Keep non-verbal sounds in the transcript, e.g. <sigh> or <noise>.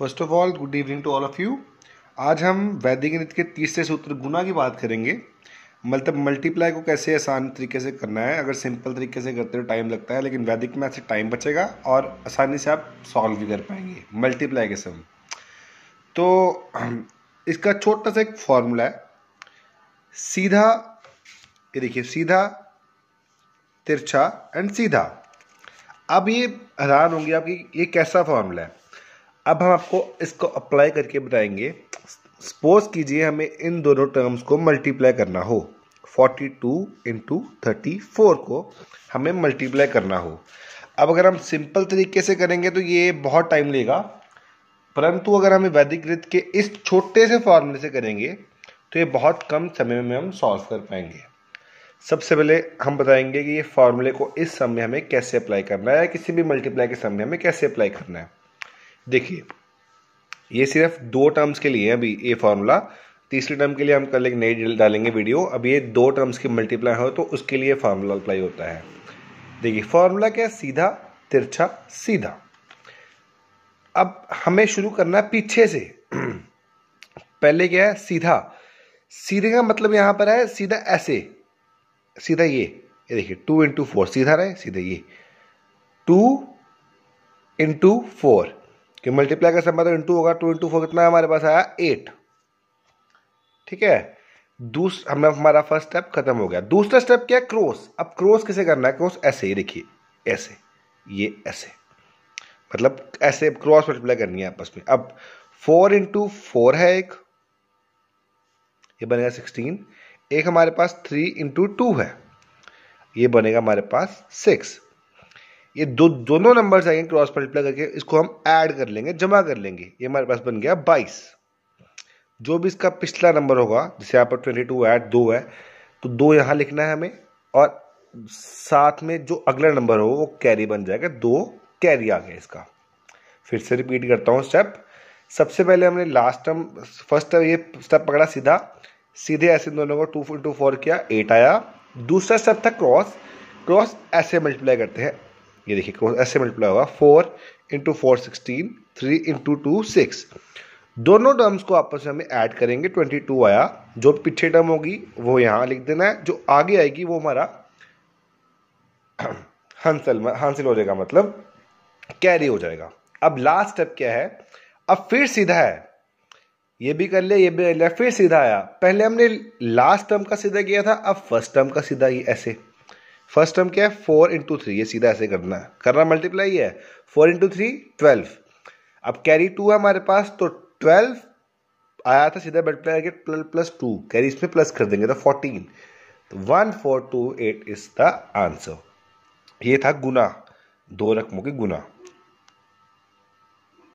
first of all good evening to all of you आज हम वैदिक गणित के तीसरे सूत्र गुना की बात करेंगे मतलब मल्टीप्लाई को कैसे आसान तरीके से करना है अगर सिंपल तरीके से करते हो टाइम लगता है लेकिन वैदिक में आपसे टाइम बचेगा और आसानी से आप सॉल्व भी कर पाएंगे मल्टीप्लाई के समय तो इसका छोटा सा एक फॉर्मूला है सीधा ये देखिए सीधा तिरछा एंड सीधा अब ये हैरान होंगे आपकी ये कैसा फॉर्मूला है अब हम आपको इसको अप्लाई करके बताएंगे सपोज कीजिए हमें इन दोनों टर्म्स को मल्टीप्लाई करना हो 42 टू इंटू थर्टी को हमें मल्टीप्लाई करना हो अब अगर हम सिंपल तरीके से करेंगे तो ये बहुत टाइम लेगा परंतु अगर हमें वैदिक रित के इस छोटे से फॉर्मूले से करेंगे तो ये बहुत कम समय में हम सॉल्व कर पाएंगे सबसे पहले हम बताएंगे कि ये फॉर्मूले को इस समय हमें कैसे अप्लाई करना है या किसी भी मल्टीप्लाई के समय हमें कैसे अप्लाई करना है देखिए ये सिर्फ दो टर्म्स के लिए है अभी ये फार्मूला तीसरे टर्म के लिए हम कल एक नई डालेंगे वीडियो अब ये दो टर्म्स की मल्टीप्लाई हो तो उसके लिए फार्मूला अप्लाई होता है देखिए फार्मूला क्या है सीधा तिरछा सीधा अब हमें शुरू करना है पीछे से <clears throat> पहले क्या है सीधा सीधे का मतलब यहां पर है सीधा ऐसे सीधा ये ये देखिए टू इंटू फोर सीधा रहे सीधा ये टू इंटू फोर कि मल्टीप्लाई का संबंध इंटू होगा टू इंटू फोर कितना हमारे पास आया एट ठीक है दूसरा हमने हमारा फर्स्ट स्टेप खत्म हो गया दूसरा स्टेप क्या है क्रॉस अब क्रॉस किसे करना है क्रॉस ऐसे ही देखिए ऐसे ये ऐसे मतलब ऐसे क्रॉस मल्टीप्लाई करनी है आपस में अब फोर इंटू फोर है एक ये बनेगा सिक्सटीन एक हमारे पास थ्री इंटू टू है ये बनेगा हमारे पास सिक्स ये दो दोनों नंबर्स आएंगे क्रॉस मल्टीप्लाई करके इसको हम ऐड कर लेंगे जमा कर लेंगे ये हमारे पास बन गया बाईस जो भी इसका पिछला नंबर होगा जैसे यहाँ पर ट्वेंटी टू ऐड दो है तो दो यहाँ लिखना है हमें और साथ में जो अगला नंबर हो वो कैरी बन जाएगा दो कैरी आ गया इसका फिर से रिपीट करता हूँ स्टेप सबसे पहले हमने लास्ट टर्म फर्स्ट टर्म ये स्टेप पकड़ा सीधा सीधे ऐसे दोनों को टू टू फोर किया एट आया दूसरा स्टेप था क्रॉस क्रॉस ऐसे मल्टीप्लाई करते हैं ये देखिए ऐसे मल्टीप्लाई होगा four into four sixteen three into two six दोनों टर्म्स को आपस में हमें ऐड करेंगे ट्वेंटी टू आया जो पीछे टर्म होगी वो यहाँ लिख देना है जो आगे आएगी वो हमारा हंसल <clears throat> हांसिल हो जाएगा मतलब कैरी हो जाएगा अब लास्ट स्टेप क्या है अब फिर सीधा है ये भी कर लिया ये भी कर लिया फिर सीधा आया पहले हमने लास्ट टर्म का सीधा किया था अब फर्स्ट टर्म का सीधा ही ऐसे फर्स्ट टर्म क्या है फोर इंटू थ्री ये सीधा ऐसे करना है करना मल्टीप्लाई है फोर इंटू थ्री ट्वेल्व अब कैरी टू है हमारे पास तो ट्वेल्व आया था सीधा मल्टीप्लाई करके ट्वेल्व प्लस टू कैरी इसमें प्लस कर देंगे तो फोर्टीन तो one four two eight is the answer ये था गुना दो रकमों के गुना